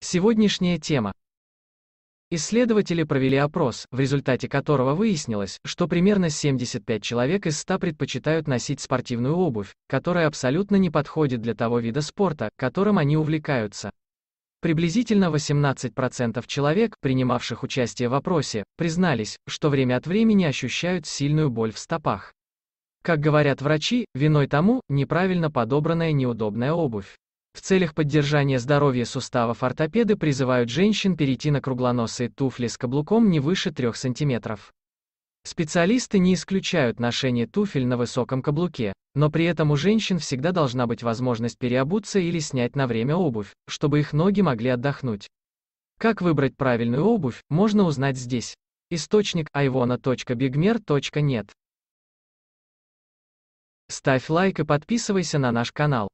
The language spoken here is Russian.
Сегодняшняя тема. Исследователи провели опрос, в результате которого выяснилось, что примерно 75 человек из 100 предпочитают носить спортивную обувь, которая абсолютно не подходит для того вида спорта, которым они увлекаются. Приблизительно 18% человек, принимавших участие в опросе, признались, что время от времени ощущают сильную боль в стопах. Как говорят врачи, виной тому неправильно подобранная неудобная обувь. В целях поддержания здоровья суставов ортопеды призывают женщин перейти на круглоносые туфли с каблуком не выше 3 см. Специалисты не исключают ношение туфель на высоком каблуке, но при этом у женщин всегда должна быть возможность переобуться или снять на время обувь, чтобы их ноги могли отдохнуть. Как выбрать правильную обувь, можно узнать здесь. Источник ivona.bigmer.net Ставь лайк и подписывайся на наш канал.